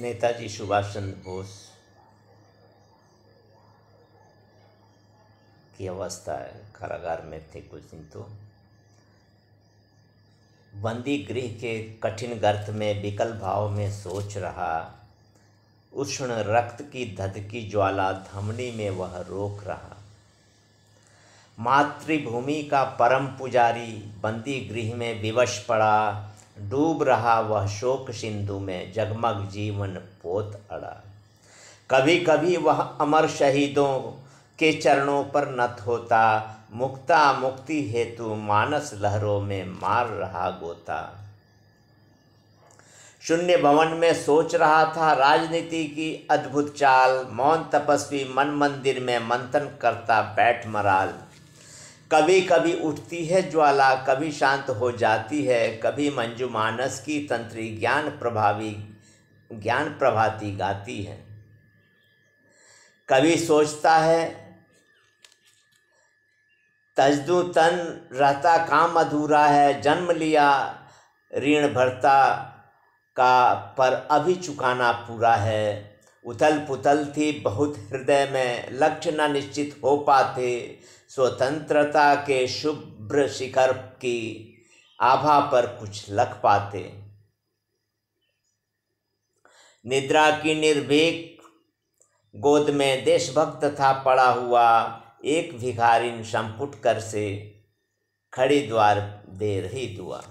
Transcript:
नेताजी सुभाष चंद्र बोस की अवस्था कारागार में थे कुछ दिन तो बंदी गृह के कठिन गर्त में विकल भाव में सोच रहा उष्ण रक्त की धधकी ज्वाला धमनी में वह रोक रहा मातृभूमि का परम पुजारी बंदी गृह में विवश पड़ा डूब रहा वह शोक सिंधु में जगमग जीवन पोत अड़ा कभी कभी वह अमर शहीदों के चरणों पर नत होता मुक्ता मुक्ति हेतु मानस लहरों में मार रहा गोता शून्य भवन में सोच रहा था राजनीति की अद्भुत चाल मौन तपस्वी मन मंदिर में मंथन करता बैठ मराल कभी कभी उठती है ज्वाला कभी शांत हो जाती है कभी मंजुमानस की तंत्री ज्ञान प्रभावी ज्ञान प्रभाती गाती है कभी सोचता है तजदू तन रहता काम अधूरा है जन्म लिया ऋण भरता का पर अभी चुकाना पूरा है उथल पुथल थी बहुत हृदय में लक्ष्य न निश्चित हो पाते स्वतंत्रता के शुभ्र शिखर की आभा पर कुछ लख पाते निद्रा की निर्भीक गोद में देशभक्त था पड़ा हुआ एक भिखारिन संपुट कर से खड़ी द्वार दे रही दुआ